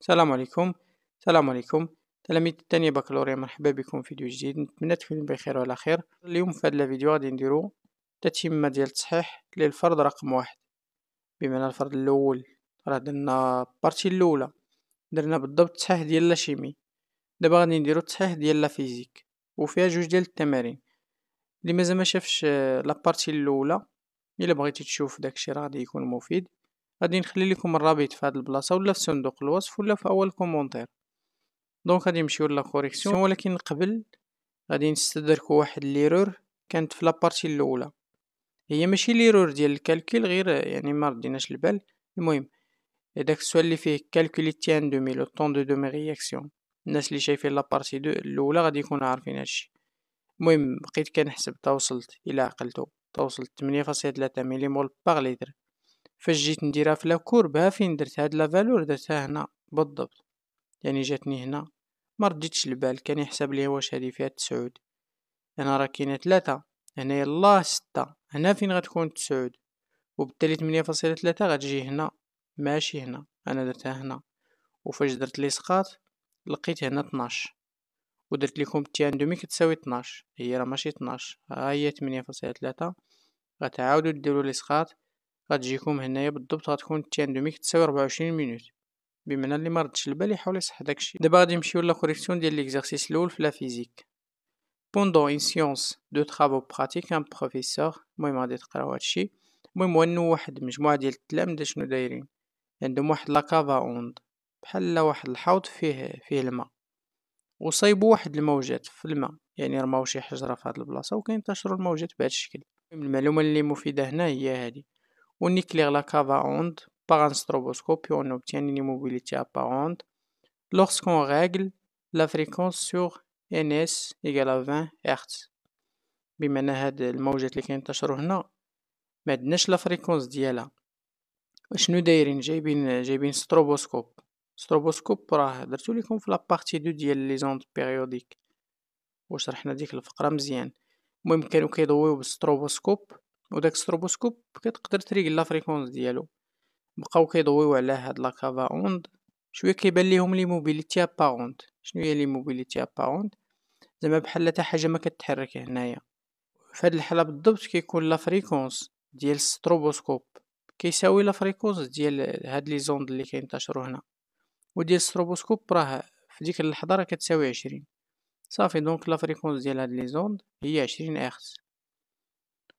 السلام عليكم السلام عليكم تلاميذ الثانية بكالوريا مرحبا بكم في فيديو جديد نتمنى تكونوا بخير وعلى خير اليوم في هذا الفيديو غادي نديرو تتمة ديال التصحيح للفرض رقم واحد بمعنى الفرض الأول راه درنا البارتي الأولى درنا بالضبط التصحيح ديال لا شيمي دابا غادي نديرو التصحيح ديال لا فيزيك وفيها جوج ديال التمارين اللي مازال ما شافش آه، بارتي الأولى الا بغيتي تشوف داكشي راه غادي يكون مفيد غادي نخلي لكم الرابط في هاد البلاصه ولا في صندوق الوصف ولا في اول كومونتير دونك غادي نمشيو لا كوريكسيون ولكن قبل غادي نستدركوا واحد ليرور كانت في لابارتي الاولى هي ماشي ليرور ديال الكالكول غير يعني ما رديناش البال المهم داك السؤال اللي فيه كالكولي تيان دو دومي لو طون دو دومي رياكسيون الناس اللي شايفين لابارتي دو الاولى غادي يكونوا عارفين هادشي المهم بقيت كنحسب حتى وصلت الى عقلتو توصل تمنية فاصلة تلاتة ميليمول باغ ليتر فاش جيت نديرها في لاكورب ها فين درت هاد لا فالور درتها هنا بالضبط يعني جاتني هنا مرديتش البال كان يحسب لي واش هادي فيها تسعود انا راه كاينه تلاتة هنا يلاه ستة هنا فين غتكون تسعود وبالتالي تمنية فاصلة تلاتة غتجي هنا ماشي هنا انا درتها هنا وفاش درت لي سقاط لقيت هنا 12 ودرت لكم تي ان دومي كتساوي 12 هي راه ماشي 12 ها هي 8.3 غتعاودوا ديروا الاسقاط غتجيكم هنايا بالضبط غتكون تي ان دومي كتساوي 24 مينوت بمعنى اللي ما ردش البال يحاول يصح داكشي دابا غادي نمشيو لا كوريكسيون ديال ليكزارسيس الاول في لا فيزيك بوندون ان سيونس دو طرافو براتيك ان بروفيسور المهم غادي تقراو هادشي المهم هو انه واحد مجموعه ديال التلاميذ شنو دايرين عندهم واحد لاكافا اوند بحال واحد الحوض فيه فيه الماء وصايبوا واحد الموجات في الماء يعني رماو شي حجره في هاد البلاصه وكينتشروا الموجات بهاد الشكل المعلومه اللي مفيده هنا هي هادي ونيكليغ لا كافا اوند par un stroboscope et on موبيليتي une immobilité apparente lorsqu'on règle la fréquence sur NS égale 20 Hz بمعنى هاد الموجات اللي كينتشروا هنا ما عندناش لا فريكونس ديالها شنو دايرين جايبين جايبين ستروبوسكوب ستروبوسكوب راه درتو ليكم في لابارتي دو ديال لي زوند بيريوديك وشرحنا ديك الفقره مزيان المهم كانوا كيضويو بالستروبوسكوب وداك الستروبوسكوب كتقدر تريقل لا فريكونس ديالو بقاو كيضويو على هاد لا كافا اوند شويه كيبان ليهم لي موبيليتي ابارونت شنو هي لي موبيليتي ابارونت زعما بحال حتى حاجه ما كتحرك هنايا في هاد الحاله بالضبط كيكون لا فريكونس ديال الستروبوسكوب كيساوي لا فريكونس ديال هاد لي زوند اللي كينتشروا هنا وديال ستروبوسكوب راه في ديك اللحظه راه كتساوي عشرين صافي دونك لا فريكونس ديال هاد لي زوند هي عشرين اخت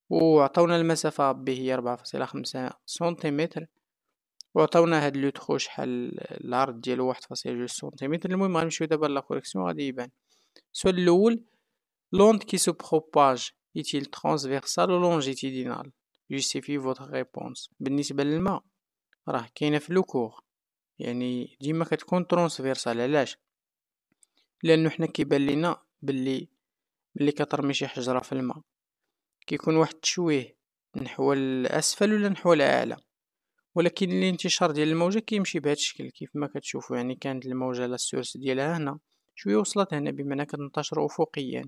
وعطاونا المسافه بي هي ربعة فاصلة خمسة سنتيمتر وعطاونا هاد لو تخو شحال العرض ديالو واحد فاصلة جوج سنتيمتر المهم غنمشيو دابا لا كوريكسيون غادي يبان السؤال الاول لوند كي سو بروباج ايتيل ترانسفيرسال او لونجيتيدينال جوستيفي Justifiez ريبونس بالنسبة للماء راه كاينة في لو كور يعني ديما كتكون ترونسفيرسال علاش لانه حنا كيبان لينا باللي ملي كترمي شي حجره في الماء كيكون واحد التشويه نحو الاسفل ولا نحو الاعلى ولكن الانتشار ديال الموجه كيمشي بهذا الشكل كيف ما كتشوفوا يعني كانت الموجه لا سورس ديالها هنا شويه وصلت هنا بمعنى كتنتشر افقيا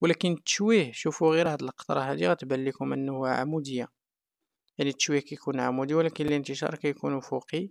ولكن التشويه شوفوا غير هاد القطره هذه غتبان لكم انه عموديه يعني التشويه كيكون عمودي ولكن الانتشار كيكون افقي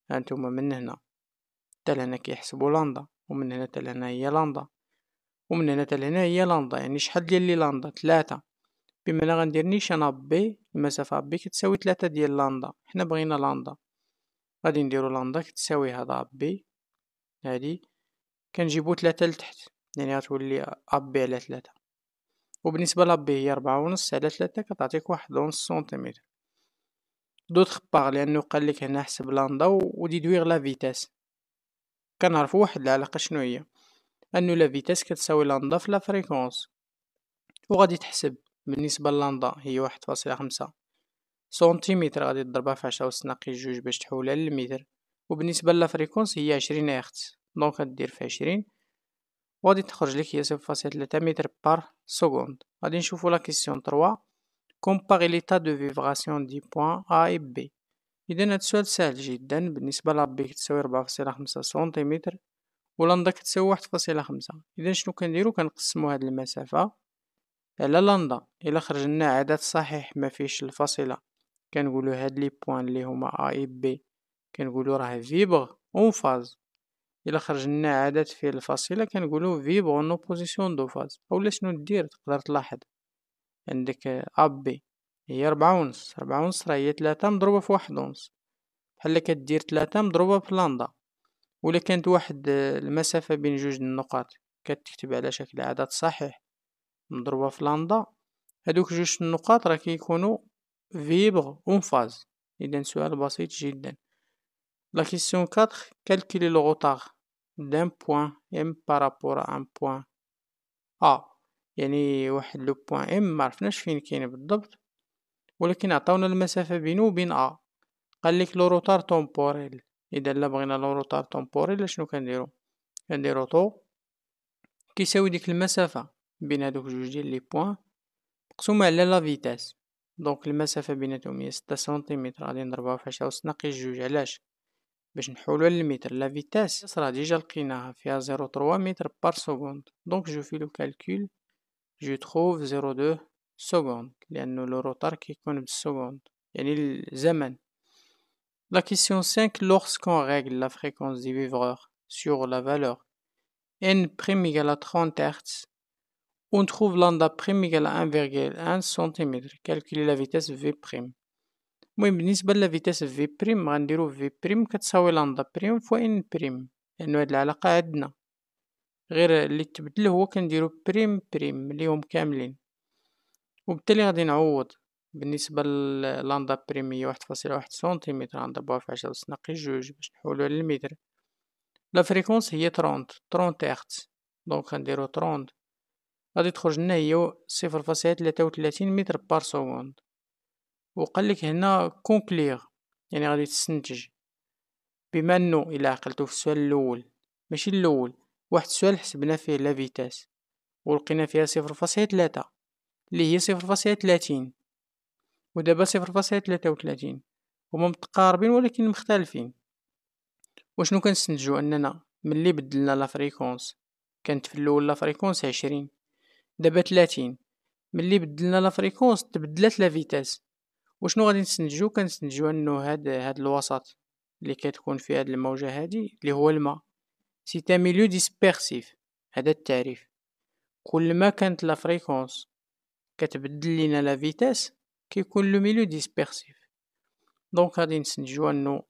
هانتوما من هنا حتى لهنا كيحسبوا لاندا ومن هنا حتى لهنا هي لاندا ومن هنا حتى لهنا هي لاندا يعني شحال ديال لي لاندا ثلاثة بما انا غندير نيشان بي المسافة بي كتساوي ثلاثة ديال لاندا حنا بغينا لاندا غادي نديرو لاندا كتساوي هذا بي هادي كنجيبو ثلاثة لتحت يعني غتولي بي على ثلاثة وبالنسبة لابي هي ربعة ونص على ثلاثة كتعطيك واحد ونص سنتيمتر دوتخ باغ لانه قالك هنا حسب لاندا وديدويغ لا فيتاس كنعرفو واحد العلاقه شنو هي انه لا فيتاس كتساوي لاندا في لا فريكونس وغادي تحسب بالنسبه للاندا هي واحد فاصلة خمسة سنتيمتر غادي تضربها في عشرة وتناقي جوج باش تحولها للمتر وبالنسبه لا فريكونس هي عشرين اخت دونك غدير في عشرين وغادي تخرج لك هي صفر فاصلة تلاتة متر بار سكوند غادي نشوفو لا كيسيون 3 كومباري ليتا دو فيبراسيون دي بوان ا اي بي اذا هاد السؤال سهل جدا بالنسبه لبي تساوي ربعة فاصلة خمسة سنتيمتر ولندا كتساوي واحد فاصلة خمسة اذا شنو كنديرو كنقسمو هاد المسافه على لندا الا خرجنا عدد صحيح ما فيهش الفاصله كنقولو هاد لي بوان اللي هما ا اي بي كنقولو راه فيبر اون فاز الا خرجنا عدد فيه الفاصله كنقولو فيبر اون اوبوزيسيون دو فاز اولا شنو دير تقدر تلاحظ عندك أبي هي ربعة ونص ربعة ونص راه هي تلاتة مضروبة في واحد ونص بحال كدير تلاتة مضروبة في لندا ولا كانت واحد المسافة بين جوج النقاط كتكتب على شكل عدد صحيح مضروبة في لندا هادوك جوج النقاط راه كيكونوا فيبغ اون فاز اذا سؤال بسيط جدا لا كيسيون 4 كالكولي لو روتار دان بوان ام بارابور rapport à ا يعني واحد لو بوان ام معرفناش فين كاين بالضبط ولكن عطاونا المسافة بينو وبين ا قال لك لو روتار تومبوريل اذا لا بغينا لو روتار تومبوريل شنو كنديرو كنديرو طو كيساوي ديك المسافة بين هادوك جوج ديال لي بوان مقسومة على لا فيتاس دونك المسافة بيناتهم هي ستة سنتيمتر غادي نضربها في عشرة ناقص جوج علاش باش نحولوها للمتر لا فيتاس راه ديجا لقيناها فيها زيرو تروا متر بار سكوند دونك جو في لو كالكول je trouve 0,2 seconde. a le retard qui connaît une seconde. le temps. La question 5. Lorsqu'on règle la fréquence du vibreur sur la valeur n prime égale à 30 Hz, on trouve lambda prime égale à 1,1 cm. Calculer la vitesse V prime. Moi, je à la vitesse V prime. Je vais V prime, que lambda prime fois n prime. Et nous allons la غير اللي تبدل هو كنديرو بريم بريم ليهم كاملين وبالتالي غادي نعوض بالنسبة للاندا بريم هي واحد فاصلة واحد سنتيمتر بوا في عشرة أوس ناقي جوج باش نحولوها للمتر لا فريكونس هي ترونت ترونت اختس دونك غنديرو ترونت غادي تخرج لنا هي صفر فاصلة تلاتة وتلاتين متر بار سكوند وقال لك هنا كونكليغ يعني غادي تستنتج بما انه الى عقلتو في السؤال الاول ماشي الاول واحد السؤال حسبنا فيه لا فيتاس ولقينا فيها صفر فاصلة ثلاثة اللي هي صفر فاصلة ثلاثين ودابا صفر فاصلة ثلاثة وثلاثين هما متقاربين ولكن مختلفين وشنو كنستنتجو اننا ملي بدلنا لا فريكونس كانت في الاول لا فريكونس عشرين دابا ثلاثين ملي بدلنا لا فريكونس تبدلت لا فيتاس وشنو غادي نستنتجو كنستنتجو انه هاد هاد الوسط اللي كتكون في هاد الموجه هادي اللي هو الماء C'est un milieu dispersif, c'est-à-dire que la fréquence est vitesse qui que le milieu dispersif. Donc, nous allons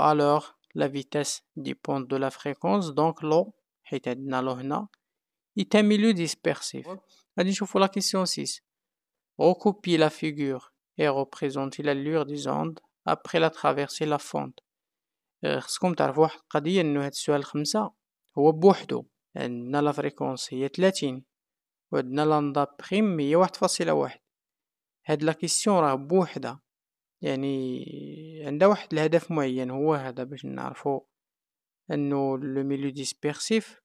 alors que la vitesse dépend de la fréquence, donc l'eau, cest un milieu dispersif. Alors, je la question 6. Recopie la figure et représente l'allure des ondes après la traversée et la fonte. آه، خصكم تعرفوا واحد القضيه انه هاد السؤال خمسة هو بوحدو عندنا لا فريكونس هي 30 وعندنا لاندا بريم هي واحد فاصلة واحد هاد لا كيسيون راه بوحدها يعني عندها واحد الهدف معين هو هذا باش نعرفو انه لو ميليو ديسبيرسيف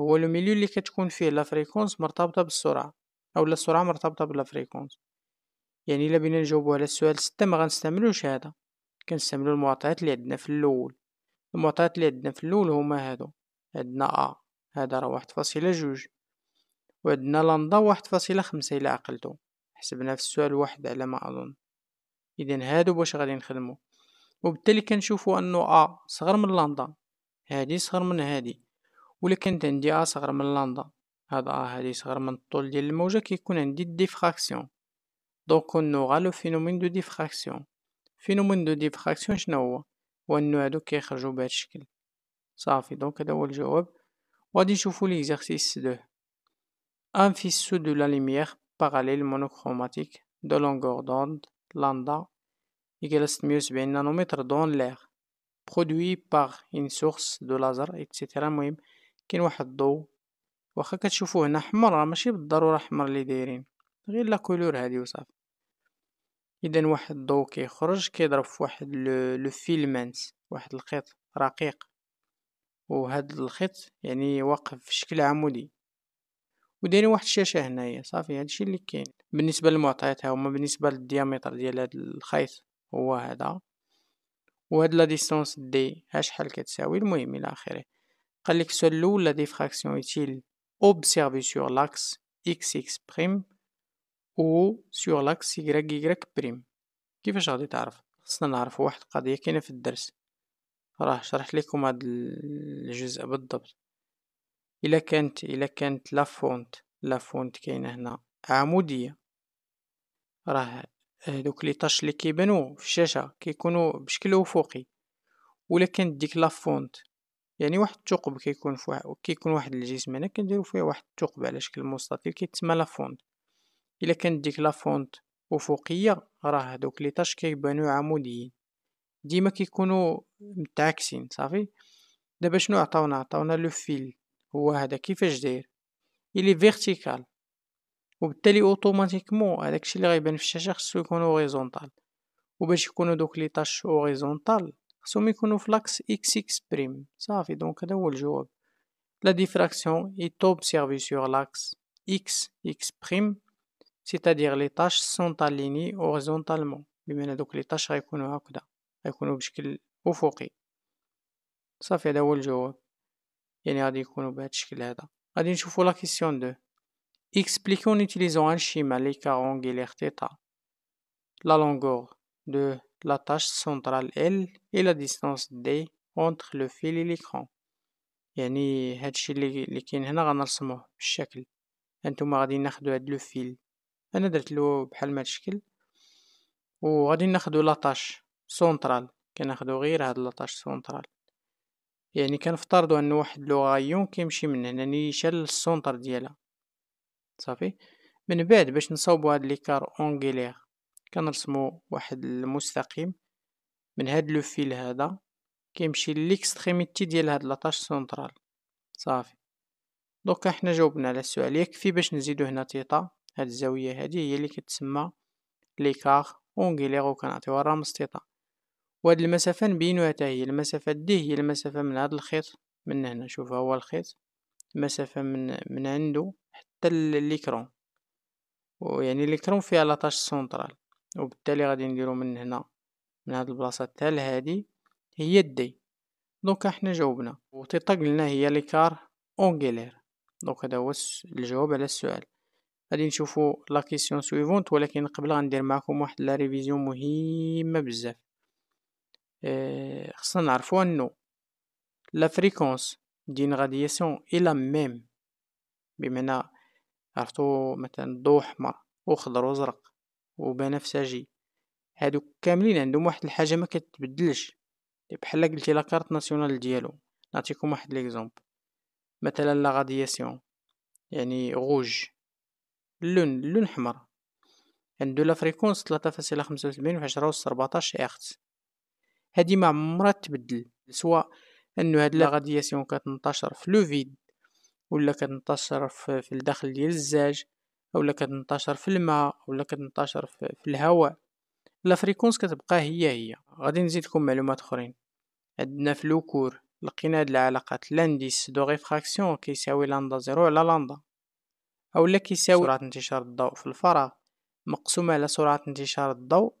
هو لو ميليو اللي كتكون فيه لا فريكونس مرتبطه بالسرعه او لا السرعه مرتبطه بلا فريكونس يعني الا بينا نجاوبو على السؤال ستة ما غنستعملوش هذا كنستعملو المعطيات اللي عندنا في الاول المعطيات اللي عندنا في الاول هما هادو عندنا ا هذا راه واحد فاصلة جوج وعندنا لندا واحد فاصلة خمسة الى عقلتو حسبنا في السؤال واحد على ما اظن اذا هادو باش غادي نخدمو وبالتالي كنشوفو انو ا صغر من لندا هادي صغر من هادي ولا كانت عندي ا صغر من لندا هاد ا هادي صغر من الطول ديال الموجة كيكون عندي الديفراكسيون دونك نوغا لو فينومين دو ديفراكسيون فينومين دو ديفراكسيون شنو هو هو انو هادو كيخرجو بهاد الشكل صافي دونك هذا هو الجواب غادي نشوفو ليكزارسيس دو ان فيسو دو لا ليميير باراليل مونوكروماتيك دو لونغور دوند لاندا يقال 670 نانومتر دون لير برودوي باغ ان سورس دو لازر اكسيتيرا المهم كاين واحد الضو واخا كتشوفوه هنا حمر راه ماشي بالضروره حمر اللي دايرين غير لا كولور هادي وصافي اذا واحد الضو كيخرج كيضرب في واحد لو فيلمنت واحد الخيط رقيق وهذا الخيط يعني واقف في شكل عمودي ودايرين واحد الشاشه هنايا صافي هادشي اللي كاين بالنسبه للمعطيات هما بالنسبه للديامتر ديال هاد الخيط هو هذا وهاد لا ديستونس دي ها شحال كتساوي المهم الى اخره قال لك الاول لا ديفراكسيون ايتيل اوبسيرفي سور لاكس اكس اكس بريم أو سيغ لاكس يكراك يكراك بريم كيفاش غادي تعرف خصنا نعرف واحد القضية كاينة في الدرس راه شرحت لكم هاد الجزء بالضبط الا كانت الا كانت لا فونت لا فونت كاينه هنا عموديه راه هذوك لي طاش اللي كيبانو في الشاشه كيكونوا بشكل افقي ولا كانت ديك لا فونت يعني واحد الثقب كيكون فواحد كيكون واحد الجسم هنا كنديرو فيه واحد الثقب على شكل مستطيل كيتسمى لا فونت الا كانت ديك لافونت افقيه راه هادوك لي طاش كيبانو عموديين ديما كيكونوا متعكسين صافي دابا شنو عطاونا عطاونا لو فيل هو هذا كيفاش داير الي فيرتيكال وبالتالي اوتوماتيكمون الشيء اللي غيبان في الشاشه خصو يكون هوريزونتال وباش يكونوا دوك لي طاش هوريزونتال خصهم يكونوا في لاكس اكس اكس بريم صافي دونك هذا هو الجواب لا ديفراكسيون اي توب سيرفي سور لاكس اكس اكس بريم c'est-à-dire les tâches sont alignées horizontalement بمعنى دوك لي طاش غيكونوا هكذا غيكونوا بشكل أفقي صافي هذا هو الجواب يعني غادي يكونوا بهذا الشكل هذا غادي نشوفوا لا كيسيون 2. Expliquons en utilisant un schéma les et la longueur de la tâche centrale L et la distance D entre le fil et l'écran. يعني هادشي اللي كاين هنا غنرسموه بالشكل غادي ناخذوا هاد لو فيل انا درت له بحال ما الشكل وغادي ناخدو لاطاش سونترال كناخدو غير هاد لاطاش سونترال يعني كنفترضو ان واحد لوغايون كيمشي من هنا نيشال يعني السونتر ديالها صافي من بعد باش نصاوبو هاد ليكار اونغيلير كنرسمو واحد المستقيم من هاد لو فيل هذا كيمشي ليكستريميتي ديال هاد لاطاش سونترال صافي دوكا حنا جاوبنا على السؤال يكفي باش نزيدو هنا تيتا هاد الزاوية هادي هي اللي كتسمى ليكار اونغيلير وكنعطيوها رمز تيتا وهاد المسافة نبينوها حتى هي المسافة دي هي المسافة من هاد الخيط من هنا شوف هو الخيط المسافة من من عندو حتى ليكرون ويعني ليكرون فيها لاطاش سونترال وبالتالي غادي نديرو من هنا من هاد البلاصة تاع هادي هي دي دونك حنا جاوبنا تيطا قلنا هي ليكار اونغيلير دونك هذا هو الجواب على السؤال غادي نشوفو لا كيسيون سويفونت ولكن قبل غندير معكم واحد لا ريفيزيون مهمه بزاف آه، خصنا نعرفو انو لا فريكونس ديال غادياسيون لا ميم بمعنى عرفتو مثلا خضر احمر وخضر و وبنفسجي هادو كاملين عندهم واحد الحاجه ما كتبدلش بحال قلتي لا كارت ناسيونال ديالو نعطيكم واحد ليكزومبل مثلا لا غادياسيون يعني غوج اللون اللون حمر عندو لا فريكونس 3.75 في 10 و 14 هرتز هادي ما عمرها تبدل سواء انه هاد لا غادياسيون كتنتشر في لو فيد ولا كتنتشر في, الداخل ديال الزاج ولا كتنتشر في الماء ولا كتنتشر في, في الهواء لا فريكونس كتبقى هي هي غادي نزيدكم معلومات اخرين عندنا في لوكور لقينا هاد العلاقات لانديس دو ريفراكسيون كيساوي لاندا زيرو على لاندا أولا كيساوي سرعة انتشار الضوء في الفراغ مقسومة على سرعة انتشار الضوء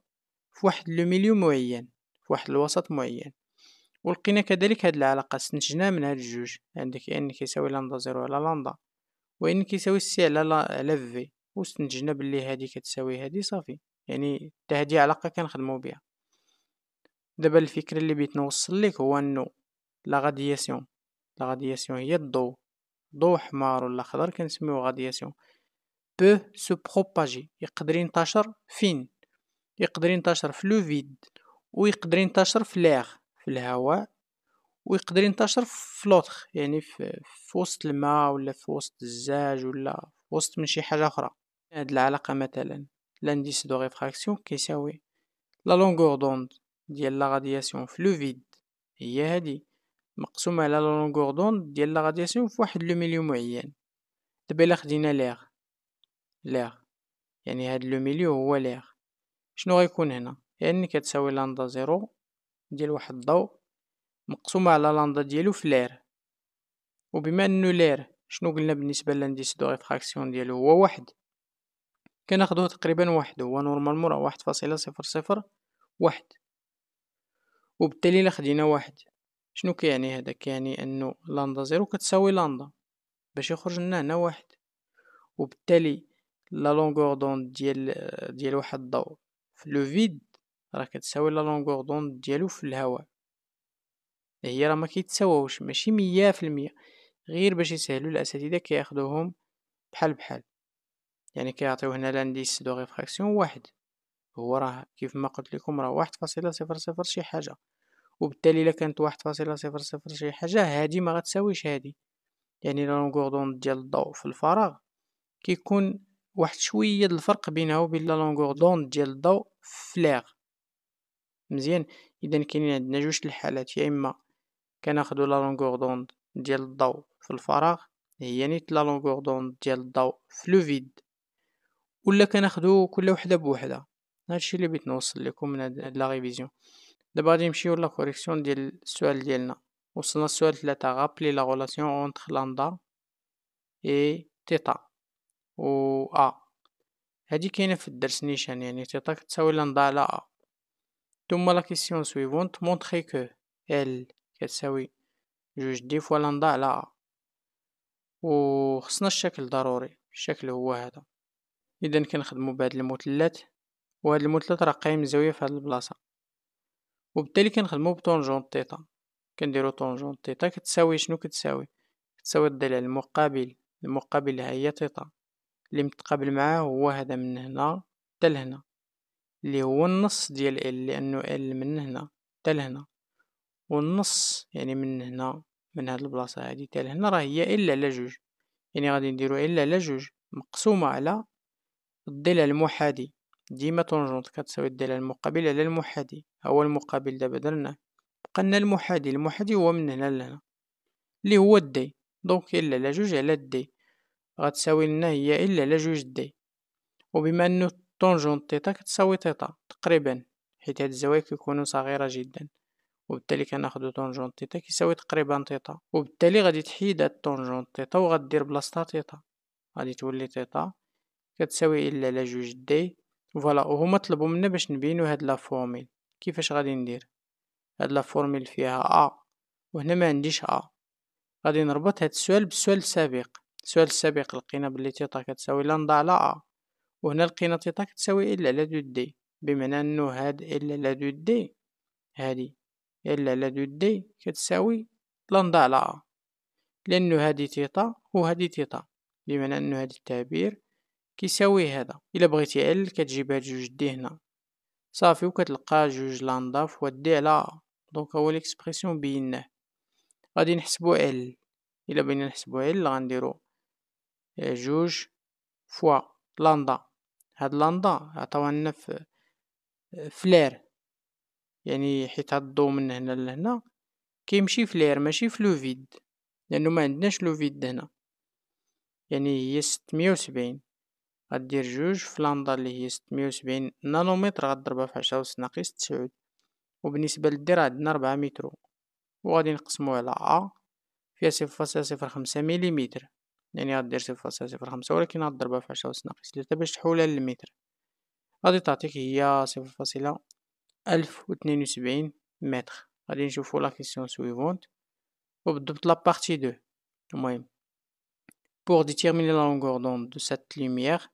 في واحد لو ميليو معين في واحد الوسط معين ولقينا كذلك هاد العلاقة استنتجناها من هاد الجوج عندك ان كيساوي لندا زيرو على لندا وان كيساوي سي على لا على في واستنتجنا بلي هادي كتساوي هادي صافي يعني حتى هادي علاقة كنخدمو بها دابا الفكرة اللي بغيت نوصل لك هو انه لا غادياسيون لا غادياسيون هي الضوء ضو حمار ولا خضر كنسميوه غادياسيون بو سو بروباجي يقدر ينتشر فين يقدر ينتشر في لو فيد ويقدر ينتشر في لاغ في الهواء ويقدر ينتشر في لوتخ يعني في, في وسط الماء ولا في وسط الزاج ولا في وسط من شي حاجه اخرى هاد العلاقه مثلا لانديس دو ريفراكسيون كيساوي لا لونغور دوند ديال لا غادياسيون في لو فيد هي هادي مقسوم على لا لونغور دوند ديال لا في واحد لو ميليو معين دابا الا خدينا لير لير يعني هاد لو ميليو هو لير شنو غيكون هنا يعني كتساوي لاندا زيرو ديال واحد الضوء مقسومة على لاندا ديالو في لير وبما انو لير شنو قلنا بالنسبة لانديس دو ريفراكسيون ديالو هو واحد كناخدوه تقريبا واحد هو نورمالمون راه واحد فاصلة صفر صفر واحد وبالتالي الا خدينا واحد شنو كيعني هذا كيعني انه لاندا زيرو كتساوي لاندا باش يخرج لنا هنا واحد وبالتالي لا لونغور دوند ديال ديال واحد الضوء في لو فيد راه كتساوي لا لونغور دوند ديالو في الهواء هي راه ما كيتساواوش ماشي مية في المية غير باش يسهلوا الاساتذه كياخدوهم بحال بحال يعني كيعطيو هنا لانديس دو ريفراكسيون واحد هو راه كيف ما قلت لكم راه واحد فاصلة صفر صفر شي حاجه وبالتالي الا كانت واحد فاصلة صفر صفر شي حاجة هادي ما غتساويش هادي يعني لا لونغور دوند ديال الضوء في الفراغ كيكون واحد شويه الفرق بينها وبين لا لونغوردون دوند ديال الضوء في ليغ مزيان اذا كاينين عندنا جوج الحالات يا اما كناخدو لا لونغوردون دوند ديال الضوء في الفراغ هي نيت لا لونغوردون دوند ديال الضوء في لو فيد ولا كناخدو كل وحده بوحده هادشي اللي بغيت نوصل لكم من هاد لا ريفيزيون دابا غادي نمشيو لاكوريكسيون ديال السؤال ديالنا وصلنا السؤال ثلاثة غابلي لا غولاسيون اونتر لاندا اي تيتا و ا هادي كاينه في الدرس نيشان يعني تيتا كتساوي لاندا على ا ثم لا كيسيون سويفونت مونتخي كو ال كتساوي جوج دي فوا لاندا على ا وخصنا الشكل ضروري الشكل هو هذا اذا كنخدمو بهاد المثلث وهاد المثلث راه قايم زاويه في هاد البلاصه وبالتالي كنخدمو بطونجون تيتا كنديرو طونجون تيتا كتساوي شنو كتساوي كتساوي الضلع المقابل المقابل لها هي تيتا اللي متقابل معاه هو هذا من هنا حتى لهنا اللي هو النص ديال ال لانه ال من هنا حتى لهنا والنص يعني من هنا من هاد البلاصه هادي حتى لهنا راه هي الا على جوج يعني غادي نديرو الا على جوج مقسومه على الضلع المحادي ديما طونجونت كتساوي الدالة المقابلة على المحاذي هو المقابل دابا درناه بقى المحادي المحادي هو من هنا لهنا اللي هو الدي دونك إلا على جوج على الدي غتساوي لنا هي إلا على جوج دي وبما أنه طونجونت تيتا كتساوي تيتا تقريبا حيت هاد الزوايا كيكونوا صغيرة جدا وبالتالي كناخدو طونجونت تيتا كيساوي تقريبا تيتا وبالتالي غادي تحيد هاد طونجونت تيتا وغدير بلاصتها تيتا غادي تولي تيتا كتساوي إلا على جوج دي فوالا وهما طلبوا منا باش نبينو هاد لا فورميل كيفاش غادي ندير هاد لا فورميل فيها ا وهنا ما عنديش ا غادي نربط هاد السؤال بالسؤال السابق السؤال السابق لقينا بلي تيتا كتساوي لندا على ا وهنا لقينا تيتا كتساوي ال على دو دي بمعنى انه هاد ال على دو دي هادي ال على دو دي كتساوي لندا على ا لانه هادي تيتا وهادي تيتا بمعنى انه هاد التعبير كيساوي هذا الا بغيتي ال كتجيب هاد جوج دي هنا صافي وكتلقى جوج لاندا فوا دي على دونك هو ليكسبرسيون بيناه غادي نحسبو ال الا بغينا نحسبو ال غنديرو جوج فوا لاندا هاد لاندا عطاونا لنا في فلير يعني حيت هاد الضو من هنا لهنا كيمشي فلير ماشي فلو فيد لانه ما عندناش لو فيد هنا يعني هي 670 غدير جوج في لندا اللي هي ستمية نانومتر غضربها في عشرة اس ناقص تسعود وبالنسبة للدير عندنا ربعة مترو وغادي نقسمو على أ فيها صفر فاصلة صفر خمسة يعني غدير صفر فاصلة صفر خمسة ولكن غضربها في عشرة اس ناقص تلاتة باش تحولها للمتر غادي تعطيك هي صفر فاصلة ألف متر غادي نشوفو لا كيسيون سويفونت وبالضبط لا بارتي دو المهم Pour déterminer la longueur d'onde de cette lumière,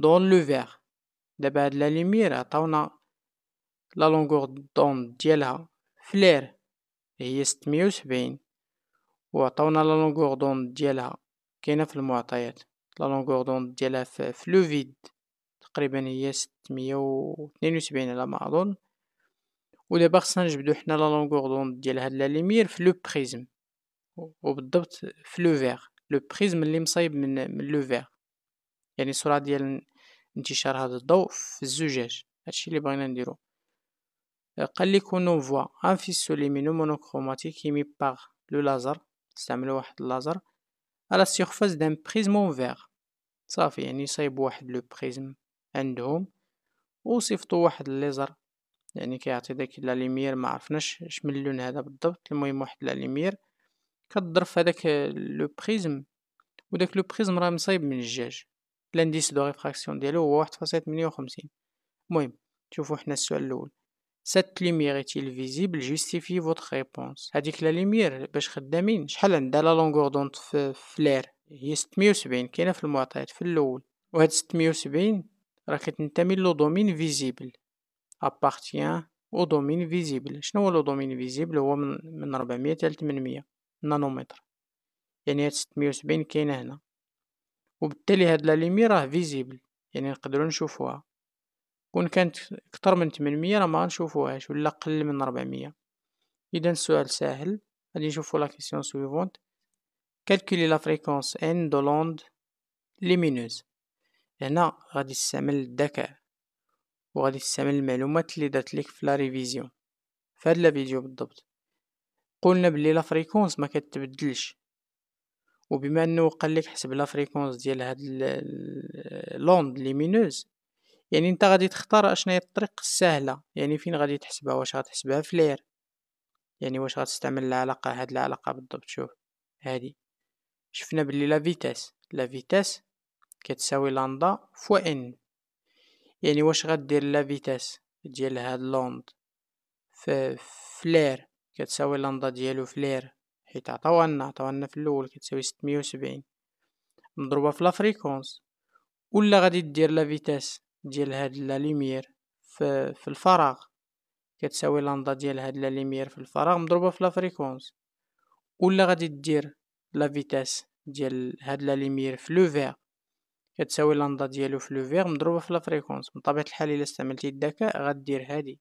دون لو فيغ دابا هاد لا ليمير عطاونا لا لونغور دوند ديالها فلير هي ستمية و وعطاونا لا لونغور دوند ديالها كاينه في المعطيات لا لونغور دوند ديالها في لو فيد تقريبا هي ستمية و سبعين على ما اظن ودابا خصنا نجبدو حنا لا لونغور دوند ديال هاد لا ليمير في لو بريزم وبالضبط في لو فيغ لو بريزم اللي مصايب من من لو فيغ يعني السرعة ديال انتشار هذا الضوء في الزجاج هادشي اللي بغينا نديرو آه، قال لي كون فوا ان فيسو ليمينو مونوكروماتيك يمي باغ لو لازر استعملوا واحد اللازر على السيرفاس دان اون فيغ صافي يعني صايب واحد لو بريزم عندهم وصيفطوا واحد الليزر يعني كيعطي داك لا ليمير ما عرفناش اش من اللون هذا بالضبط المهم واحد لا ليمير كضرب في هذاك لو بريزم وداك لو بريزم راه مصايب من الجاج لانديس دو ريفراكسيون ديالو هو واحد فاصلة تمنية وخمسين المهم شوفو حنا السؤال الاول سات ليميير ايتيل فيزيبل جيستيفي فوتر ريبونس هاديك لا ليميير باش خدامين شحال عندها لا لونغور دونت في فلير هي ستمية وسبعين كاينه في المعطيات في الاول وهاد وسبعين راه كتنتمي لو دومين فيزيبل ابارتيان او دومين فيزيبل شنو هو لو دومين فيزيبل هو من من تال حتى 800 نانومتر يعني هاد ستمية وسبعين كاينه هنا وبالتالي هاد لا ليمي راه فيزيبل يعني نقدروا نشوفوها كون كانت اكثر من 800 راه ما نشوفوهاش ولا قل من 400 اذا السؤال ساهل غادي نشوفو لا كيسيون سويفونت كالكولي لا فريكونس ان دو لوند ليمينوز هنا غادي تستعمل الذكاء وغادي تستعمل المعلومات اللي درت لك في لا ريفيزيون في هاد لا فيديو بالضبط قلنا بلي لا فريكونس ما كتبدلش وبما انه قال لك حسب لا فريكونس ديال هاد لوند ليمينوز يعني انت غادي تختار اشنو هي الطريق السهله يعني فين غادي تحسبها واش غتحسبها فلير يعني واش غتستعمل العلاقه هاد العلاقه بالضبط شوف هادي شفنا باللي لا فيتاس لا فيتاس كتساوي لاندا فوا ان يعني واش غدير لا فيتاس ديال هاد لوند فلير كتساوي لاندا ديالو فلير حيت عطاونا عطاونا في الاول كتساوي 670 مضروبه في لا فريكونس ولا غادي دير لا فيتاس ديال هاد لا ليمير في, في الفراغ كتساوي لاندا ديال هاد لا ليمير في الفراغ مضروبه في لا فريكونس ولا غادي دير لا فيتاس ديال هاد لا ليمير في لو فيغ كتساوي لاندا ديالو في لو فيغ مضروبه في لا فريكونس من طبيعه الحال الا استعملتي الذكاء غدير هادي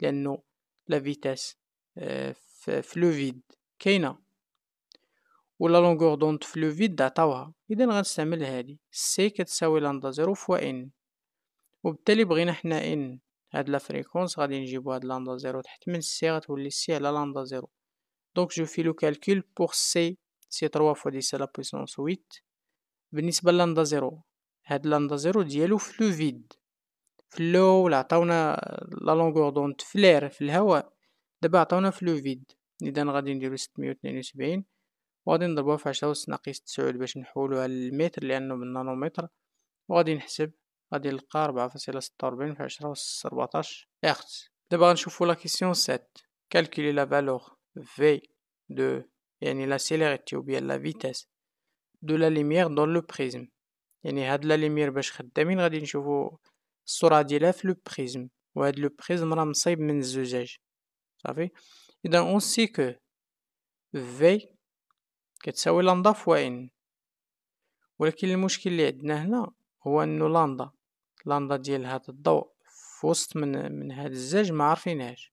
لانه لا فيتاس آه، في لو فيد كاينه ولا لونغور دونت في لو فيد عطاوها اذا غنستعمل هادي سي كتساوي لاندا زيرو فوا ان وبالتالي بغينا حنا ان هاد لا فريكونس غادي نجيبو هاد لاندا زيرو تحت من سي غتولي سي على لاندا زيرو دونك جو في لو كالكول بور سي سي 3 فوا 10 لا بويسونس 8 بالنسبه لاندا زيرو هاد لاندا زيرو ديالو في لو فيد في ولا عطاونا لا لونغور دونت لير في الهواء دابا عطاونا في لو فيد اذا غادي نديرو 672 وغادي نضربوها في عشرة اس ناقص تسعود باش نحولوها للمتر لأنه بالنانومتر وغادي نحسب غادي نلقى ربعة فاصلة ستة وربعين في عشرة اس ربعطاش إخت دابا غنشوفو لا كيسيون سات كالكولي لا فالور في دو يعني لا سيليريتي أو بيان لا فيتاس دو لا ليميير دون لو بريزم يعني هاد لا ليميير باش خدامين غادي نشوفو السرعة ديالها في لو بريزم وهاد لو بريزم راه مصايب من الزجاج صافي إذا أون سي كو في كتساوي لاندا فوا ان ولكن المشكل اللي عندنا هنا هو انه لاندا لاندا ديال هذا الضوء في وسط من من هذا الزاج ما عارفينهاش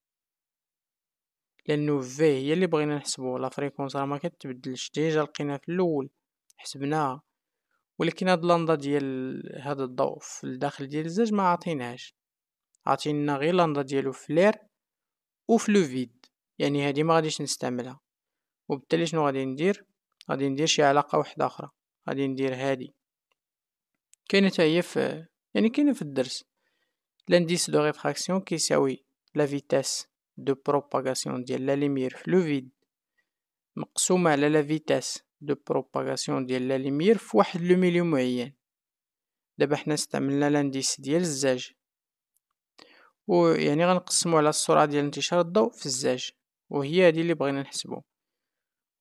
لانه في هي اللي بغينا نحسبو لا فريكونس راه ما كتبدلش ديجا لقينا في الاول حسبناها ولكن هاد لاندا ديال هاد الضوء في الداخل ديال الزاج ما عاطينهاش عاطينا غير لاندا ديالو في لير وفي لو فيد يعني هادي ما غاديش نستعملها وبالتالي شنو غادي ندير غادي ندير شي علاقة واحدة أخرى غادي ندير هادي كاينة تا هي في يعني كاينة في الدرس لانديس دو ريفراكسيون كيساوي لا فيتاس دو بروباغاسيون ديال لا ليمير في لو فيد مقسومة على لا فيتاس دو بروباغاسيون ديال لا ليمير في واحد لو ميليو معين دابا حنا استعملنا لانديس ديال الزاج و يعني غنقسمو على السرعة ديال انتشار الضوء في الزاج وهي هادي اللي بغينا نحسبو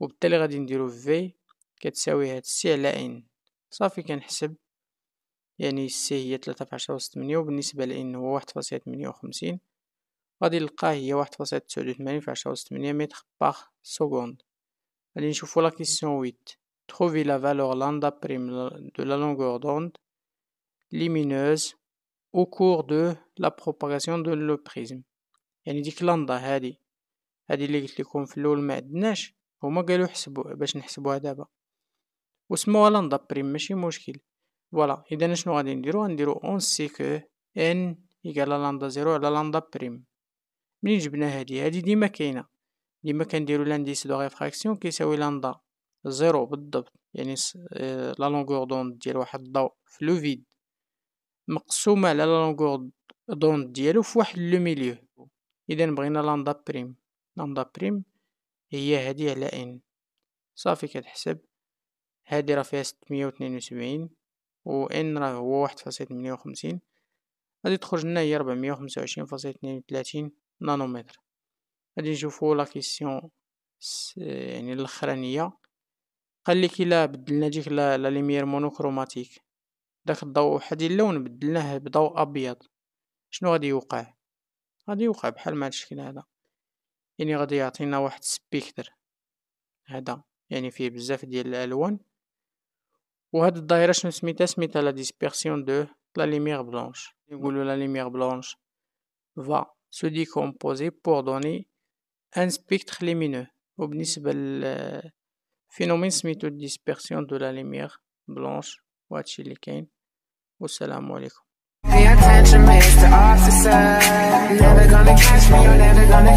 وبالتالي غادي نديرو في كتساوي هاد سي على ان صافي كنحسب يعني سي هي تلاتة في عشرة وسط تمنية وبالنسبة لإن هو واحد فاصلة تمنية وخمسين غادي نلقاه هي واحد فاصلة تسعود وثمانين في عشرة وسط تمنية متر باغ سكوند غادي نشوفو لا كيسيون ويت تخوفي لا فالور لاندا بريم دو لا لونغور دوند ليمينوز او كور دو لا بروباغاسيون دو لو بريزم يعني ديك لاندا هادي هادي اللي قلت لكم في الاول ما عندناش هما قالوا حسبو باش نحسبوها دابا وسموها لاندا بريم ماشي مشكل فوالا اذا شنو غادي نديرو غنديرو اون سي كو ان يقال لاندا زيرو على لاندا بريم منين جبنا هادي هادي ديما كاينه ديما كنديرو لانديس دو ريفراكسيون كيساوي لاندا زيرو بالضبط يعني آه، لا لونغور دون ديال واحد الضوء في لو فيد مقسومه على لا لونغور دون ديالو في واحد لو ميليو اذا بغينا لاندا بريم لاندا بريم هي هادي على ان صافي كتحسب هادي راه فيها ستمية و تنين و ان راه هو واحد فاصل تمنية خمسين غادي تخرج لنا هي ربعمية وخمسة وعشرين فاصل و تلاتين نانومتر غادي نشوفو لا كيسيون يعني الاخرانيه قال لك الا بدلنا ديك لا ليميير مونوكروماتيك داك الضوء واحد اللون بدلناه بضوء ابيض شنو غادي يوقع غادي يوقع بحال ما هذا الشكل هذا يعني غادي يعطينا واحد سبيكتر هذا يعني فيه بزاف ديال الالوان وهاد الدائره شنو سميتها سميتها لا ديسبيرسيون دو لا ليميير بلونش نقولوا لا ليميير بلونش سو دي كومبوزي بور دوني ان سبيكتر ليمينو وبالنسبه للفينومين سميتو ديسبيرسيون دو لا ليميير بلونش وهادشي اللي كاين والسلام عليكم The attention Mr. officer Never gonna catch me, you're never gonna